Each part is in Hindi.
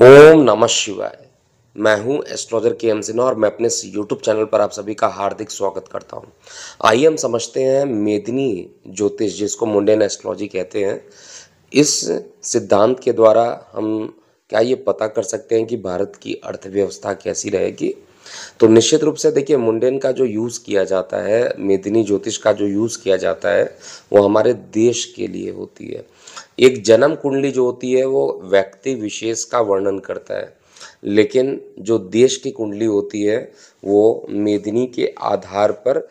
ओम नमः शिवाय मैं हूं एस्ट्रोलॉजर के एम सिन्हा और मैं अपने यूट्यूब चैनल पर आप सभी का हार्दिक स्वागत करता हूं आइए हम समझते हैं मेदिनी ज्योतिष जिसको मुंडेन एस्ट्रोलॉजी कहते हैं इस सिद्धांत के द्वारा हम क्या ये पता कर सकते हैं कि भारत की अर्थव्यवस्था कैसी रहेगी तो निश्चित रूप से देखिए मुंडेन का जो यूज़ किया जाता है मेदिनी ज्योतिष का जो यूज़ किया जाता है वो हमारे देश के लिए होती है एक जन्म कुंडली जो होती है वो व्यक्ति विशेष का वर्णन करता है लेकिन जो देश की कुंडली होती है वो मेदिनी के आधार पर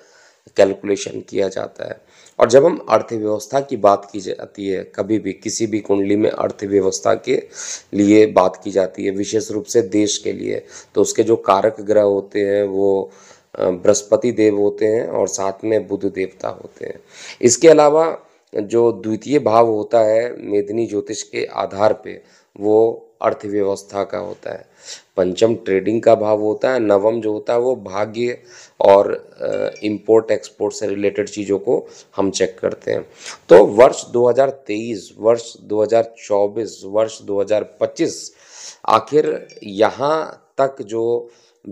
कैलकुलेशन किया जाता है और जब हम अर्थव्यवस्था की बात की जाती है कभी भी किसी भी कुंडली में अर्थव्यवस्था के लिए बात की जाती है विशेष रूप से देश के लिए तो उसके जो कारक ग्रह होते हैं वो बृहस्पति देव होते हैं और साथ में बुद्ध देवता होते हैं इसके अलावा जो द्वितीय भाव होता है मेदिनी ज्योतिष के आधार पे वो अर्थव्यवस्था का होता है पंचम ट्रेडिंग का भाव होता है नवम जो होता है वो भाग्य और इंपोर्ट एक्सपोर्ट से रिलेटेड चीज़ों को हम चेक करते हैं तो वर्ष 2023 वर्ष 2024 वर्ष 2025 आखिर यहाँ तक जो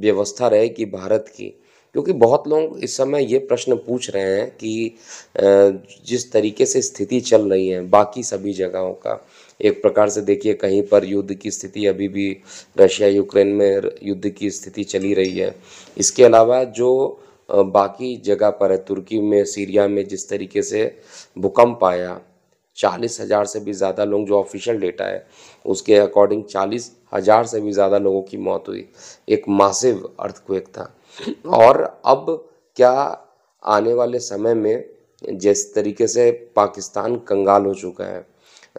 व्यवस्था रहेगी भारत की क्योंकि बहुत लोग इस समय ये प्रश्न पूछ रहे हैं कि जिस तरीके से स्थिति चल रही है बाकी सभी जगहों का एक प्रकार से देखिए कहीं पर युद्ध की स्थिति अभी भी रशिया यूक्रेन में युद्ध की स्थिति चली रही है इसके अलावा जो बाकी जगह पर है तुर्की में सीरिया में जिस तरीके से भूकंप आया चालीस हज़ार से भी ज़्यादा लोग जो ऑफिशियल डेटा है उसके अकॉर्डिंग चालीस हज़ार से भी ज़्यादा लोगों की मौत हुई एक मासिव अर्थक्वेक था और अब क्या आने वाले समय में जिस तरीके से पाकिस्तान कंगाल हो चुका है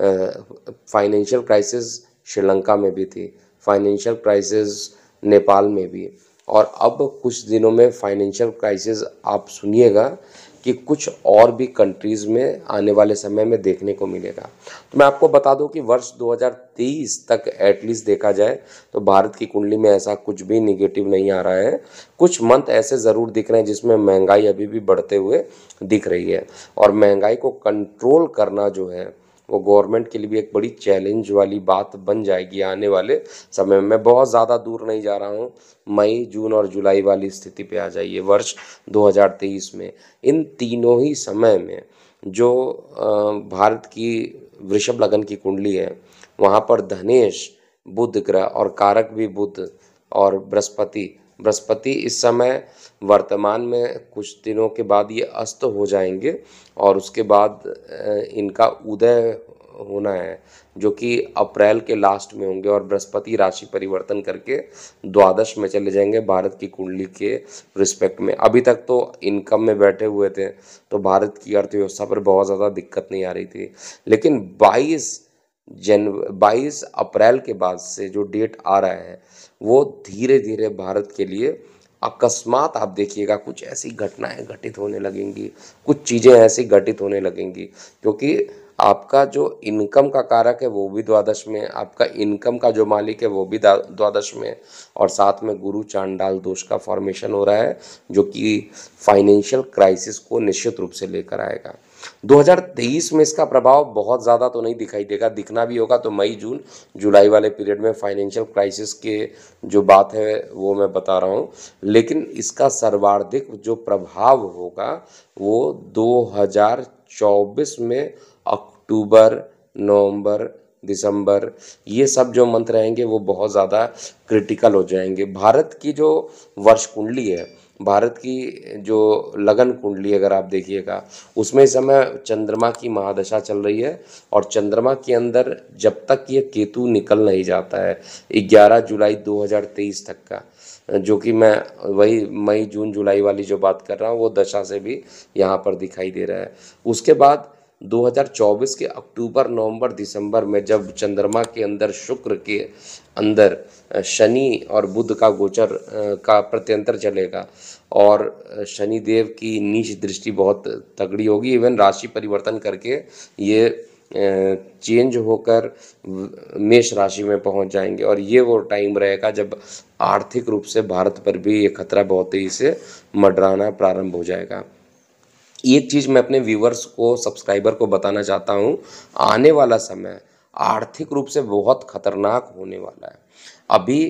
फाइनेंशियल क्राइसिस श्रीलंका में भी थी फाइनेंशियल क्राइसिस नेपाल में भी और अब कुछ दिनों में फाइनेंशियल क्राइसिस आप सुनिएगा कि कुछ और भी कंट्रीज़ में आने वाले समय में देखने को मिलेगा तो मैं आपको बता दूं कि वर्ष 2030 तक एटलीस्ट देखा जाए तो भारत की कुंडली में ऐसा कुछ भी निगेटिव नहीं आ रहा है कुछ मंथ ऐसे ज़रूर दिख रहे हैं जिसमें महंगाई अभी भी बढ़ते हुए दिख रही है और महंगाई को कंट्रोल करना जो है वो गवर्नमेंट के लिए भी एक बड़ी चैलेंज वाली बात बन जाएगी आने वाले समय में मैं बहुत ज़्यादा दूर नहीं जा रहा हूँ मई जून और जुलाई वाली स्थिति पे आ जाइए वर्ष 2023 में इन तीनों ही समय में जो भारत की वृषभ लगन की कुंडली है वहाँ पर धनेश बुध ग्रह और कारक भी बुध और बृहस्पति बृहस्पति इस समय वर्तमान में कुछ दिनों के बाद ये अस्त हो जाएंगे और उसके बाद इनका उदय होना है जो कि अप्रैल के लास्ट में होंगे और बृहस्पति राशि परिवर्तन करके द्वादश में चले जाएंगे भारत की कुंडली के रिस्पेक्ट में अभी तक तो इनकम में बैठे हुए थे तो भारत की अर्थव्यवस्था पर बहुत ज़्यादा दिक्कत नहीं आ रही थी लेकिन 22 जन 22 अप्रैल के बाद से जो डेट आ रहा है वो धीरे धीरे भारत के लिए अकस्मात आप देखिएगा कुछ ऐसी घटनाएं घटित होने लगेंगी कुछ चीज़ें ऐसी घटित होने लगेंगी क्योंकि आपका जो इनकम का कारक है वो भी द्वादश में आपका इनकम का जो मालिक है वो भी द्वादश में और साथ में गुरु चांडाल दोष का फॉर्मेशन हो रहा है जो कि फाइनेंशियल क्राइसिस को निश्चित रूप से लेकर आएगा 2023 में इसका प्रभाव बहुत ज़्यादा तो नहीं दिखाई देगा दिखना भी होगा तो मई जून जुलाई वाले पीरियड में फाइनेंशियल क्राइसिस के जो बात है वो मैं बता रहा हूँ लेकिन इसका सर्वाधिक जो प्रभाव होगा वो 2024 में अक्टूबर नवंबर दिसंबर ये सब जो मंथ रहेंगे वो बहुत ज़्यादा क्रिटिकल हो जाएंगे भारत की जो वर्ष कुंडली है भारत की जो लगन कुंडली अगर आप देखिएगा उसमें इस समय चंद्रमा की महादशा चल रही है और चंद्रमा के अंदर जब तक ये केतु निकल नहीं जाता है 11 जुलाई 2023 तक का जो कि मैं वही मई जून जुलाई वाली जो बात कर रहा हूँ वो दशा से भी यहाँ पर दिखाई दे रहा है उसके बाद 2024 के अक्टूबर नवंबर दिसंबर में जब चंद्रमा के अंदर शुक्र के अंदर शनि और बुध का गोचर का प्रत्यंतर चलेगा और शनि देव की नीच दृष्टि बहुत तगड़ी होगी इवन राशि परिवर्तन करके ये चेंज होकर मेष राशि में पहुंच जाएंगे और ये वो टाइम रहेगा जब आर्थिक रूप से भारत पर भी ये खतरा बहुत तेज़ी से मडराना प्रारंभ हो जाएगा एक चीज़ मैं अपने व्यूवर्स को सब्सक्राइबर को बताना चाहता हूँ आने वाला समय आर्थिक रूप से बहुत खतरनाक होने वाला है अभी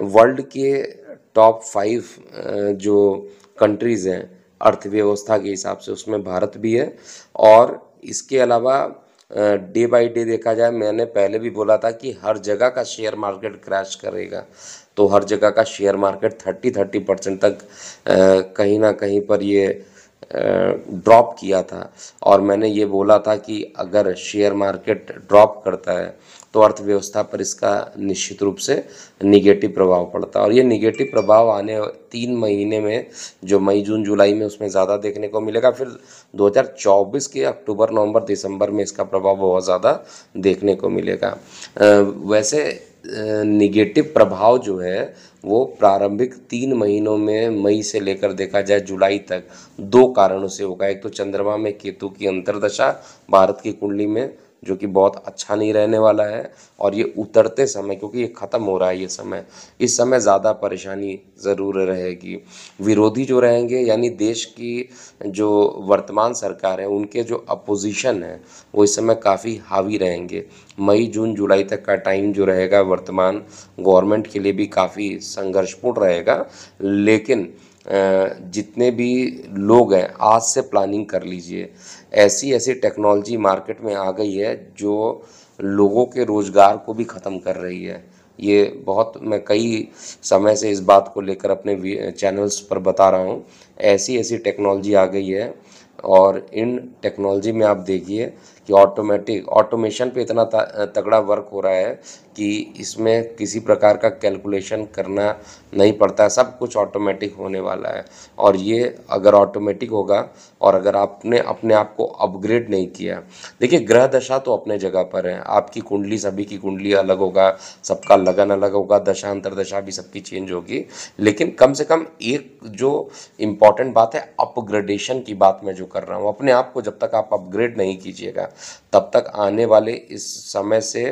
वर्ल्ड के टॉप फाइव जो कंट्रीज़ हैं अर्थव्यवस्था के हिसाब से उसमें भारत भी है और इसके अलावा डे बाय डे देखा जाए मैंने पहले भी बोला था कि हर जगह का शेयर मार्केट क्रैश करेगा तो हर जगह का share market thirty thirty percent तक कहीं ना कहीं पर ये ड्रॉप किया था और मैंने ये बोला था कि अगर शेयर मार्केट ड्रॉप करता है तो अर्थव्यवस्था पर इसका निश्चित रूप से निगेटिव प्रभाव पड़ता है और ये निगेटिव प्रभाव आने तीन महीने में जो मई जून जुलाई में उसमें ज़्यादा देखने को मिलेगा फिर 2024 के अक्टूबर नवंबर दिसंबर में इसका प्रभाव बहुत ज़्यादा देखने को मिलेगा वैसे निगेटिव प्रभाव जो है वो प्रारंभिक तीन महीनों में मई से लेकर देखा जाए जुलाई तक दो कारणों से होगा एक तो चंद्रमा में केतु की अंतरदशा भारत की कुंडली में जो कि बहुत अच्छा नहीं रहने वाला है और ये उतरते समय क्योंकि ये ख़त्म हो रहा है ये समय इस समय ज़्यादा परेशानी ज़रूर रहेगी विरोधी जो रहेंगे यानी देश की जो वर्तमान सरकार है उनके जो अपोजिशन है वो इस समय काफ़ी हावी रहेंगे मई जून जुलाई तक का टाइम जो रहेगा वर्तमान गवर्नमेंट के लिए भी काफ़ी संघर्षपूर्ण रहेगा लेकिन जितने भी लोग हैं आज से प्लानिंग कर लीजिए ऐसी ऐसी टेक्नोलॉजी मार्केट में आ गई है जो लोगों के रोज़गार को भी ख़त्म कर रही है ये बहुत मैं कई समय से इस बात को लेकर अपने चैनल्स पर बता रहा हूँ ऐसी ऐसी टेक्नोलॉजी आ गई है और इन टेक्नोलॉजी में आप देखिए कि ऑटोमेटिक ऑटोमेशन पे इतना तगड़ा वर्क हो रहा है कि इसमें किसी प्रकार का कैलकुलेशन करना नहीं पड़ता सब कुछ ऑटोमेटिक होने वाला है और ये अगर ऑटोमेटिक होगा और अगर आपने अपने आप को अपग्रेड नहीं किया देखिए ग्रह दशा तो अपने जगह पर है आपकी कुंडली सभी की कुंडली अलग होगा सबका लगन अलग होगा दशा अंतर दशा भी सबकी चेंज होगी लेकिन कम से कम एक जो इम्पॉर्टेंट बात है अपग्रेडेशन की बात मैं जो कर रहा हूँ अपने आप को जब तक आप अपग्रेड नहीं कीजिएगा तब तक आने वाले इस समय से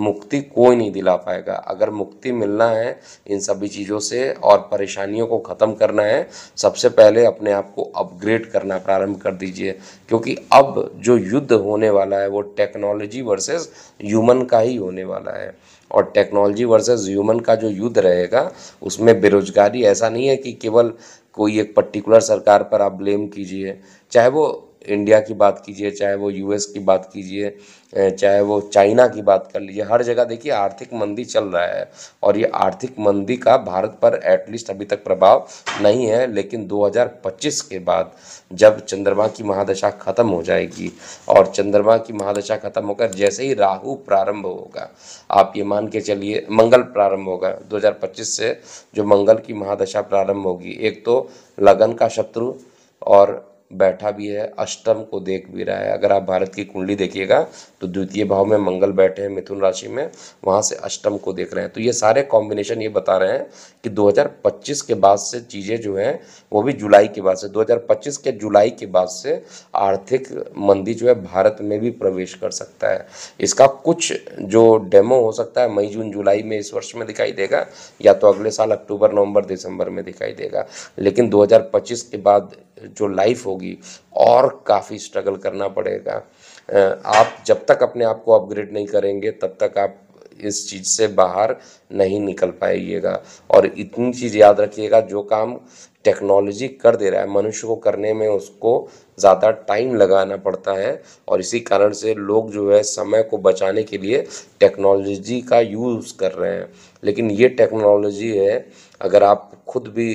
मुक्ति कोई नहीं दिला पाएगा अगर मुक्ति मिलना है इन सभी चीज़ों से और परेशानियों को ख़त्म करना है सबसे पहले अपने आप को अपग्रेड करना प्रारंभ कर दीजिए क्योंकि अब जो युद्ध होने वाला है वो टेक्नोलॉजी वर्सेस ह्यूमन का ही होने वाला है और टेक्नोलॉजी वर्सेस ह्यूमन का जो युद्ध रहेगा उसमें बेरोजगारी ऐसा नहीं है कि केवल कोई एक पर्टिकुलर सरकार पर आप ब्लेम कीजिए चाहे वो इंडिया की बात कीजिए चाहे वो यूएस की बात कीजिए चाहे वो चाइना की बात कर लीजिए हर जगह देखिए आर्थिक मंदी चल रहा है और ये आर्थिक मंदी का भारत पर एटलीस्ट अभी तक प्रभाव नहीं है लेकिन 2025 के बाद जब चंद्रमा की महादशा खत्म हो जाएगी और चंद्रमा की महादशा खत्म होकर जैसे ही राहु प्रारंभ होगा आप ये मान के चलिए मंगल प्रारंभ होगा दो से जो मंगल की महादशा प्रारंभ होगी एक तो लगन का शत्रु और बैठा भी है अष्टम को देख भी रहा है अगर आप भारत की कुंडली देखिएगा तो द्वितीय भाव में मंगल बैठे हैं मिथुन राशि में वहाँ से अष्टम को देख रहे हैं तो ये सारे कॉम्बिनेशन ये बता रहे हैं कि 2025 के बाद से चीज़ें जो हैं वो भी जुलाई के बाद से 2025 के जुलाई के बाद से आर्थिक मंदी जो है भारत में भी प्रवेश कर सकता है इसका कुछ जो डेमो हो सकता है मई जून जुलाई में इस वर्ष में दिखाई देगा या तो अगले साल अक्टूबर नवम्बर दिसंबर में दिखाई देगा लेकिन दो के बाद जो लाइफ होगी और काफ़ी स्ट्रगल करना पड़ेगा आप जब तक अपने आप को अपग्रेड नहीं करेंगे तब तक आप इस चीज़ से बाहर नहीं निकल पाइएगा और इतनी चीज़ याद रखिएगा जो काम टेक्नोलॉजी कर दे रहा है मनुष्य को करने में उसको ज़्यादा टाइम लगाना पड़ता है और इसी कारण से लोग जो है समय को बचाने के लिए टेक्नोलॉजी का यूज़ कर रहे हैं लेकिन ये टेक्नोलॉजी है अगर आप खुद भी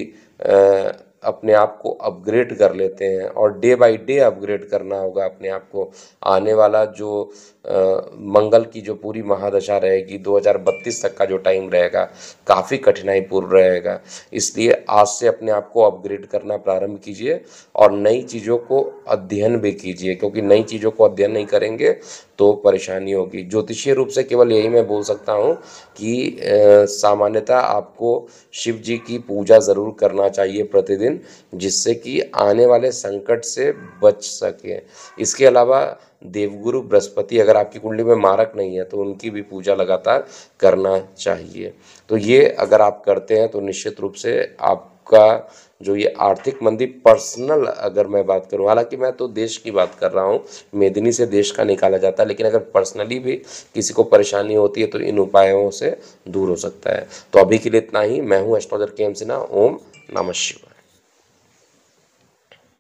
अपने आप को अपग्रेड कर लेते हैं और डे बाय डे अपग्रेड करना होगा अपने आप को आने वाला जो आ, मंगल की जो पूरी महादशा रहेगी 2032 तक का जो टाइम रहेगा काफ़ी कठिनाई पूर्व रहेगा इसलिए आज से अपने आप को अपग्रेड करना प्रारंभ कीजिए और नई चीज़ों को अध्ययन भी कीजिए क्योंकि नई चीज़ों को अध्ययन नहीं करेंगे तो परेशानी होगी ज्योतिषीय रूप से केवल यही मैं बोल सकता हूँ कि सामान्यतः आपको शिव जी की पूजा ज़रूर करना चाहिए प्रतिदिन करें जिससे कि आने वाले संकट से बच सके इसके अलावा देवगुरु बृहस्पति अगर आपकी कुंडली में मारक नहीं है तो उनकी भी पूजा लगातार करना चाहिए तो ये अगर आप करते हैं तो निश्चित रूप से आपका जो ये आर्थिक मंदी पर्सनल अगर मैं बात करूं हालांकि मैं तो देश की बात कर रहा हूं मेदिनी से देश का निकाला जाता है लेकिन अगर पर्सनली भी किसी को परेशानी होती है तो इन उपायों से दूर हो सकता है तो अभी के लिए इतना ही मैं हूं एस्ट्रोलॉजर के एम सिन्हा ओम नमः शिवाय